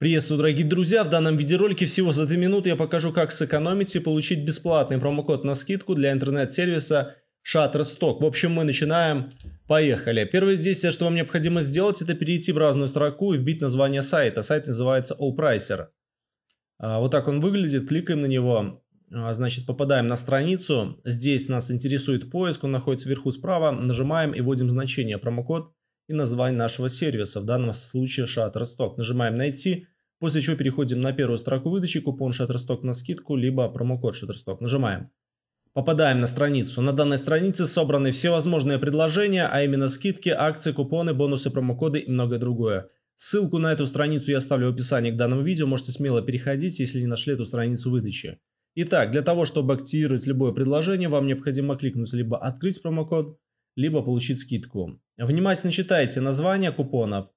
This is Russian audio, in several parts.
Приветствую, дорогие друзья! В данном видеоролике всего за 2 минуты я покажу, как сэкономить и получить бесплатный промокод на скидку для интернет-сервиса Shutterstock. В общем, мы начинаем. Поехали. Первое действие, что вам необходимо сделать, это перейти в разную строку и вбить название сайта. Сайт называется AllPricer. А, вот так он выглядит. Кликаем на него. А, значит, попадаем на страницу. Здесь нас интересует поиск. Он находится вверху справа. Нажимаем и вводим значение. Промокод и название нашего сервиса, в данном случае Shutterstock. Нажимаем «Найти», после чего переходим на первую строку выдачи, купон Shutterstock на скидку, либо промокод Shutterstock. Нажимаем. Попадаем на страницу. На данной странице собраны все возможные предложения, а именно скидки, акции, купоны, бонусы, промокоды и многое другое. Ссылку на эту страницу я оставлю в описании к данному видео, можете смело переходить, если не нашли эту страницу выдачи. Итак, для того, чтобы активировать любое предложение, вам необходимо кликнуть либо «Открыть промокод», либо получить скидку. Внимательно читайте названия купонов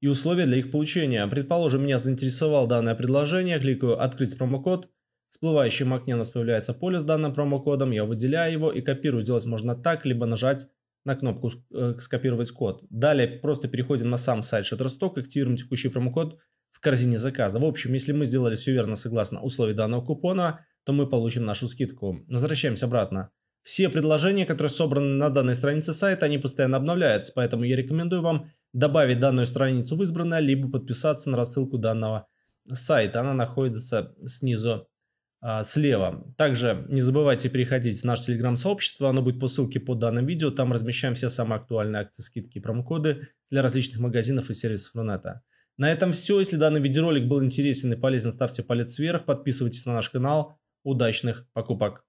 и условия для их получения. Предположим, меня заинтересовало данное предложение, кликаю «Открыть промокод», в всплывающем окне у нас появляется поле с данным промокодом, я выделяю его и копирую. Сделать можно так, либо нажать на кнопку э, «Скопировать код». Далее просто переходим на сам сайт Shutterstock, активируем текущий промокод в корзине заказа. В общем, если мы сделали все верно согласно условий данного купона, то мы получим нашу скидку. Возвращаемся обратно. Все предложения, которые собраны на данной странице сайта, они постоянно обновляются, поэтому я рекомендую вам добавить данную страницу в избранное, либо подписаться на рассылку данного сайта. Она находится снизу а, слева. Также не забывайте переходить в наше телеграм-сообщество, оно будет по ссылке под данным видео, там размещаем все самые актуальные акции, скидки и промокоды для различных магазинов и сервисов Рунета. На этом все. Если данный видеоролик был интересен и полезен, ставьте палец вверх, подписывайтесь на наш канал. Удачных покупок!